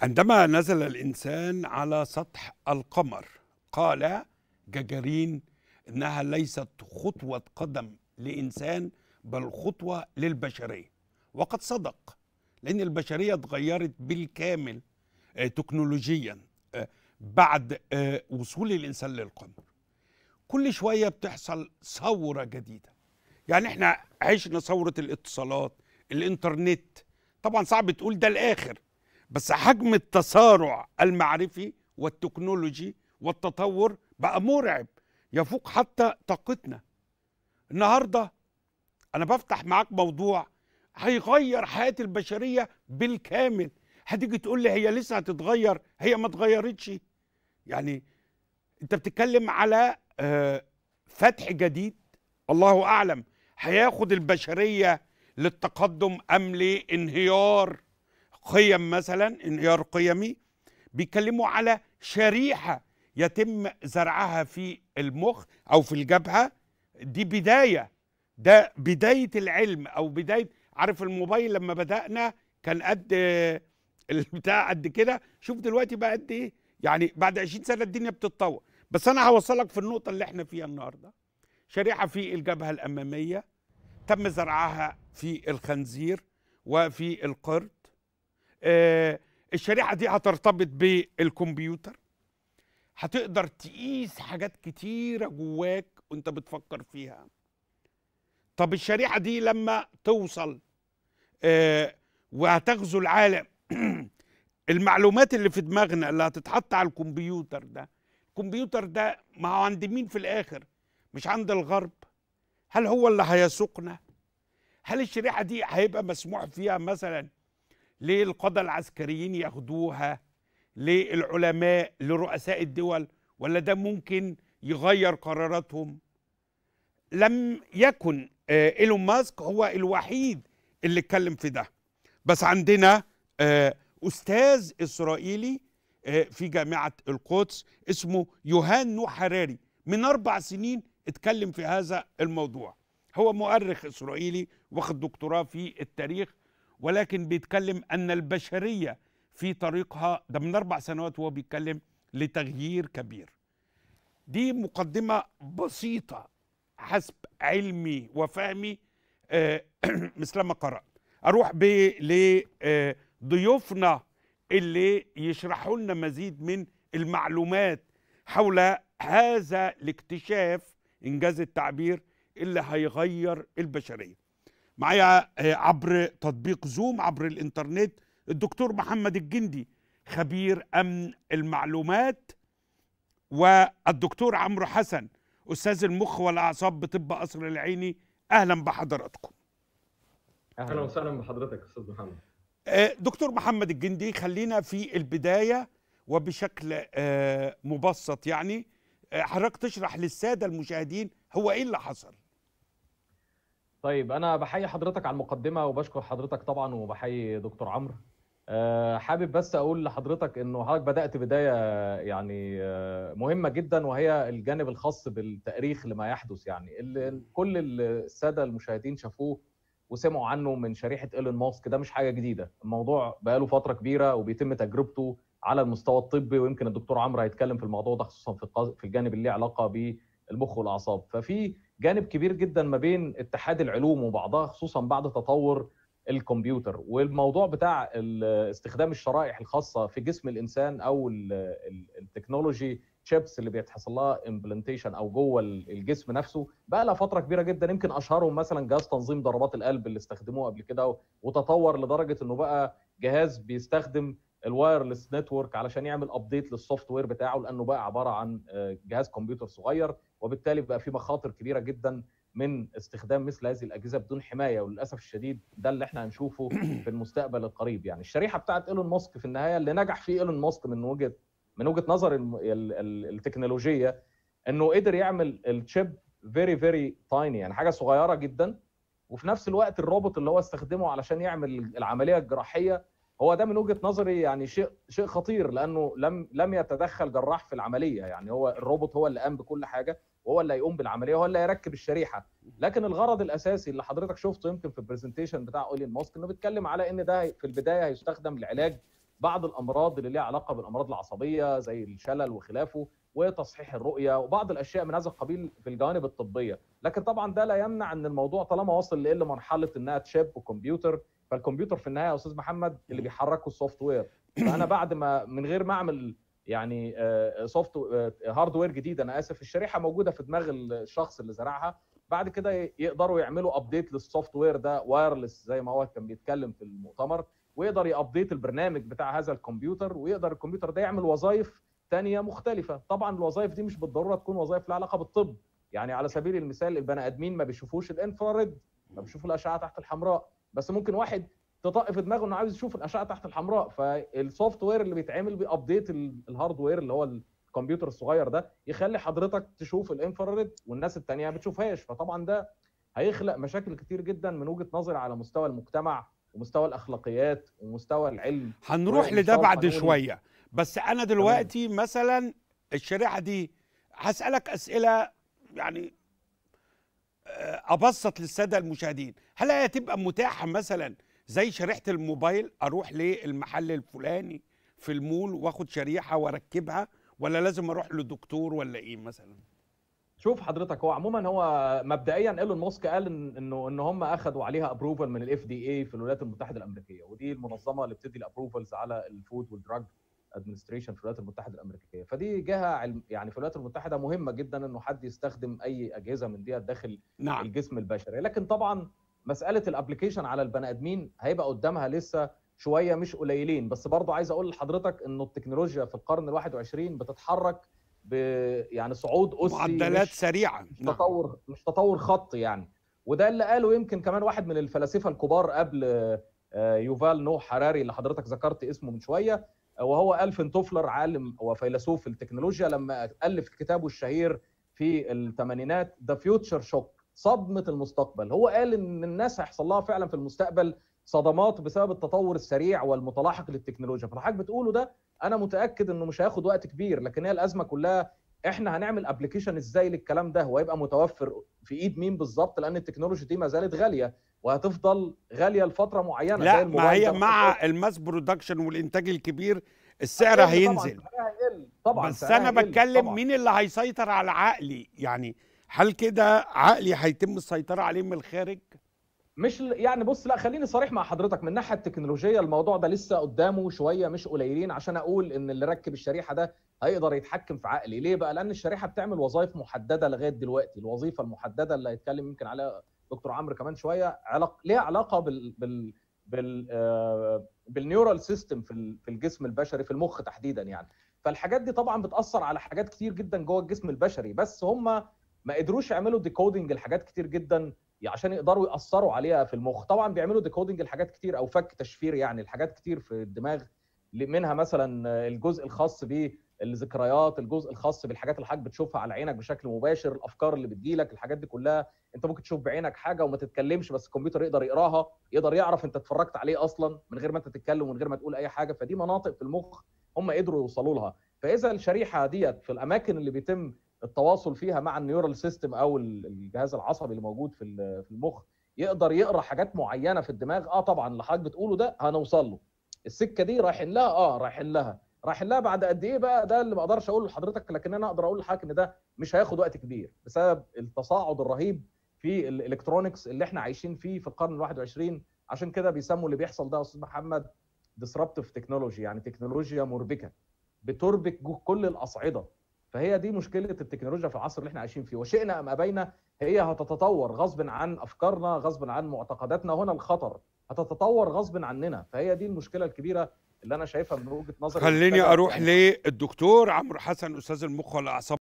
عندما نزل الإنسان على سطح القمر قال جاجارين إنها ليست خطوة قدم لإنسان بل خطوة للبشرية وقد صدق لأن البشرية اتغيرت بالكامل آه، تكنولوجيا آه، بعد آه، وصول الإنسان للقمر كل شوية بتحصل ثورة جديدة يعني احنا عشنا ثورة الاتصالات الانترنت طبعا صعب تقول ده الآخر بس حجم التسارع المعرفي والتكنولوجي والتطور بقى مرعب يفوق حتى طاقتنا النهارده انا بفتح معاك موضوع هيغير حياه البشريه بالكامل هتيجي تقول لي هي لسه هتتغير هي ما اتغيرتش يعني انت بتتكلم على آه، فتح جديد الله اعلم هياخد البشريه للتقدم ام لانهيار قيم مثلا انهيار قيمي بيتكلموا على شريحه يتم زرعها في المخ او في الجبهه دي بدايه ده بدايه العلم او بدايه عارف الموبايل لما بدانا كان قد البتاع قد كده شوف دلوقتي بقى قد ايه يعني بعد 20 سنه الدنيا بتتطور بس انا هوصلك في النقطه اللي احنا فيها النهارده شريحه في الجبهه الاماميه تم زرعها في الخنزير وفي القرد آه، الشريحه دي هترتبط بالكمبيوتر هتقدر تقيس حاجات كتيره جواك وانت بتفكر فيها طب الشريحه دي لما توصل آه، وهتغزو العالم المعلومات اللي في دماغنا اللي هتتحط على الكمبيوتر ده الكمبيوتر ده ما هو عند مين في الاخر مش عند الغرب هل هو اللي هيسوقنا هل الشريحه دي هيبقى مسموح فيها مثلا ليه القادة العسكريين ياخدوها للعلماء لرؤساء الدول ولا ده ممكن يغير قراراتهم لم يكن آه، ايلون ماسك هو الوحيد اللي اتكلم في ده بس عندنا آه، استاذ اسرائيلي آه، في جامعه القدس اسمه يوهان نو حراري من اربع سنين اتكلم في هذا الموضوع هو مؤرخ اسرائيلي واخد دكتوراه في التاريخ ولكن بيتكلم أن البشرية في طريقها ده من أربع سنوات وهو بيتكلم لتغيير كبير دي مقدمة بسيطة حسب علمي وفهمي آه، مثل ما قرأت أروح لضيوفنا آه، اللي يشرحوا لنا مزيد من المعلومات حول هذا الاكتشاف إنجاز التعبير اللي هيغير البشرية معايا آه، عبر تطبيق زوم عبر الانترنت الدكتور محمد الجندي خبير امن المعلومات والدكتور عمرو حسن استاذ المخ والاعصاب بطب قصر العيني اهلا بحضراتكم اهلا وسهلا بحضرتك استاذ محمد آه، دكتور محمد الجندي خلينا في البدايه وبشكل آه، مبسط يعني حضرتك تشرح للساده المشاهدين هو ايه اللي حصل طيب انا بحيي حضرتك على المقدمه وبشكر حضرتك طبعا وبحيي دكتور عمرو آه، حابب بس اقول لحضرتك انه حضرتك بدات بدايه يعني آه، مهمه جدا وهي الجانب الخاص بالتاريخ لما يحدث يعني اللي كل الساده المشاهدين شافوه وسمعوا عنه من شريحه ايلون ماسك ده مش حاجه جديده الموضوع بقاله فتره كبيره وبيتم تجربته على المستوى الطبي ويمكن الدكتور عمرو هيتكلم في الموضوع ده خصوصا في في الجانب اللي له علاقه بالمخ والاعصاب ففي جانب كبير جدا ما بين اتحاد العلوم وبعضها خصوصا بعد تطور الكمبيوتر والموضوع بتاع استخدام الشرائح الخاصه في جسم الانسان او التكنولوجي تشيبس اللي بيتحصل لها امبلانتيشن او جوه الجسم نفسه بقى لها فتره كبيره جدا يمكن اشهرهم مثلا جهاز تنظيم ضربات القلب اللي استخدموه قبل كده وتطور لدرجه انه بقى جهاز بيستخدم الوايرلس نتورك علشان يعمل ابديت للسوفت وير بتاعه لانه بقى عباره عن آه، جهاز كمبيوتر صغير وبالتالي بقى في مخاطر كبيره جدا من استخدام مثل هذه الاجهزه بدون حمايه وللاسف الشديد ده اللي احنا هنشوفه في المستقبل القريب يعني الشريحه بتاعت ايلون ماسك في النهايه اللي نجح فيه ايلون ماسك من وجهه من وجهه نظر التكنولوجيه انه قدر يعمل الشيب فيري فيري تايني يعني حاجه صغيره جدا وفي نفس الوقت الروبوت اللي هو استخدمه علشان يعمل العمليه الجراحيه هو ده من وجهه نظري يعني شيء شيء خطير لانه لم لم يتدخل جراح في العمليه يعني هو الروبوت هو اللي قام بكل حاجه وهو اللي هيقوم بالعمليه وهو اللي هيركب الشريحه لكن الغرض الاساسي اللي حضرتك شفته يمكن في البرزنتيشن بتاع اولين ماسك انه بيتكلم على ان ده في البدايه هيستخدم لعلاج بعض الامراض اللي ليها علاقه بالامراض العصبيه زي الشلل وخلافه وتصحيح الرؤيه وبعض الاشياء من هذا القبيل في الجوانب الطبيه لكن طبعا ده لا يمنع ان الموضوع طالما وصل لمرحله انها تشيب وكمبيوتر فالكمبيوتر في النهايه يا استاذ محمد اللي بيحركه السوفت وير فانا بعد ما من غير ما اعمل يعني سوفت آه، هاردوير آه، جديد انا اسف الشريحه موجوده في دماغ الشخص اللي زرعها بعد كده يقدروا يعملوا ابديت للسوفت وير ده وايرلس زي ما هو كان بيتكلم في المؤتمر ويقدر يابديت البرنامج بتاع هذا الكمبيوتر ويقدر الكمبيوتر ده يعمل وظائف تانية مختلفة طبعا الوظائف دي مش بالضرورة تكون وظائف لها علاقة بالطب يعني على سبيل المثال البني ادمين ما بيشوفوش الانفراريد ما بيشوفوا الاشعه تحت الحمراء بس ممكن واحد تطق في دماغه انه عايز يشوف الاشعه تحت الحمراء فالسوفت وير اللي بيتعمل بيابديت الهارد وير اللي هو الكمبيوتر الصغير ده يخلي حضرتك تشوف الانفراريد والناس الثانيه ما بتشوفهاش فطبعا ده هيخلق مشاكل كتير جدا من وجهه نظري على مستوى المجتمع ومستوى الاخلاقيات ومستوى العلم هنروح لده بعد شويه بس انا دلوقتي تمام. مثلا الشريحه دي هسالك اسئله يعني آه، ابسط للساده المشاهدين هل هتبقى متاحه مثلا زي شريحه الموبايل اروح للمحل الفلاني في المول واخد شريحه واركبها ولا لازم اروح لدكتور ولا ايه مثلا شوف حضرتك هو عموما هو مبدئيا ايلون ماسك قال انه ان هم اخذوا عليها ابروفل من الاف دي اي في الولايات المتحده الامريكيه ودي المنظمه اللي بتدي الابروفلز على الفود والدراج ادمنستريشن في الولايات المتحده الامريكيه فدي جهه علم يعني في الولايات المتحده مهمه جدا انه حد يستخدم اي اجهزه من دي داخل نعم. الجسم البشري لكن طبعا مساله الابلكيشن على البني ادمين هيبقى قدامها لسه شويه مش قليلين بس برضه عايز اقول لحضرتك انه التكنولوجيا في القرن ال21 بتتحرك ب يعني صعود اسي معدلات سريعه مش نعم. تطور مش تطور خطي يعني وده اللي قاله يمكن كمان واحد من الفلاسفه الكبار قبل آه، يوفال نو حراري اللي حضرتك ذكرت اسمه من شويه آه، وهو ألفن توفلر عالم وفيلسوف التكنولوجيا لما ألف كتابه الشهير في الثمانينات ذا فيوتشر شوك صدمة المستقبل هو قال إن الناس هيحصل لها فعلا في المستقبل صدمات بسبب التطور السريع والمتلاحق للتكنولوجيا فالحاج بتقوله ده أنا متأكد إنه مش هياخد وقت كبير لكن هي الأزمة كلها احنا هنعمل ابلكيشن ازاي للكلام ده وهيبقى متوفر في ايد مين بالظبط لان التكنولوجي دي ما زالت غاليه وهتفضل غاليه لفتره معينه لا ما هي مع الماس برودكشن والانتاج الكبير السعر هينزل طبعا, طبعا بس انا بتكلم طبعاً. مين اللي هيسيطر على عقلي يعني هل كده عقلي هيتم السيطره عليه من الخارج مش يعني بص لا خليني صريح مع حضرتك من الناحيه التكنولوجيه الموضوع ده لسه قدامه شويه مش قليلين عشان اقول ان اللي ركب الشريحه ده هيقدر يتحكم في عقلي ليه بقى لان الشريحه بتعمل وظائف محدده لغايه دلوقتي الوظيفه المحدده اللي هيتكلم يمكن عليها دكتور عمرو كمان شويه علاق ليها علاقه بال بال بال آه، بالنيورال سيستم في في الجسم البشري في المخ تحديدا يعني فالحاجات دي طبعا بتاثر على حاجات كتير جدا جوه الجسم البشري بس هم ما قدروش يعملوا ديكودنج لحاجات كتير جدا عشان يقدروا ياثروا عليها في المخ طبعا بيعملوا ديكودنج لحاجات كتير او فك تشفير يعني لحاجات كتير في الدماغ منها مثلا الجزء الخاص ب الذكريات الجزء الخاص بالحاجات اللي حضرتك بتشوفها على عينك بشكل مباشر الافكار اللي بتجيلك الحاجات دي كلها انت ممكن تشوف بعينك حاجه وما تتكلمش بس الكمبيوتر يقدر يقراها يقدر يعرف انت اتفرجت عليه اصلا من غير ما انت تتكلم ومن غير ما تقول اي حاجه فدي مناطق في المخ هم قدروا يوصلوا لها فاذا الشريحه ديت في الاماكن اللي بيتم التواصل فيها مع النيورال سيستم او الجهاز العصبي اللي موجود في في المخ يقدر يقرا حاجات معينه في الدماغ اه طبعا اللي حضرتك بتقوله ده هنوصل له السكه دي رايحين لها اه رايحين لها راح لها بعد قد ايه بقى ده اللي ما اقدرش اقوله لحضرتك لكن انا اقدر اقول لحضرتك ان ده مش هياخد وقت كبير بسبب التصاعد الرهيب في الالكترونكس اللي احنا عايشين فيه في القرن ال 21 عشان كده بيسموا اللي بيحصل ده يا استاذ محمد ديسربتيف تكنولوجي يعني تكنولوجيا مربكه بتربك كل الاصعده فهي دي مشكله التكنولوجيا في العصر اللي احنا عايشين فيه وشئنا ام ابينا هي هتتطور غصب عن افكارنا غصب عن معتقداتنا هنا الخطر هتتطور غصب عننا فهي دي المشكله الكبيره اللي انا شايفها من وجهه نظري خليني اروح يعني. للدكتور عمرو حسن استاذ المخ والاعصاب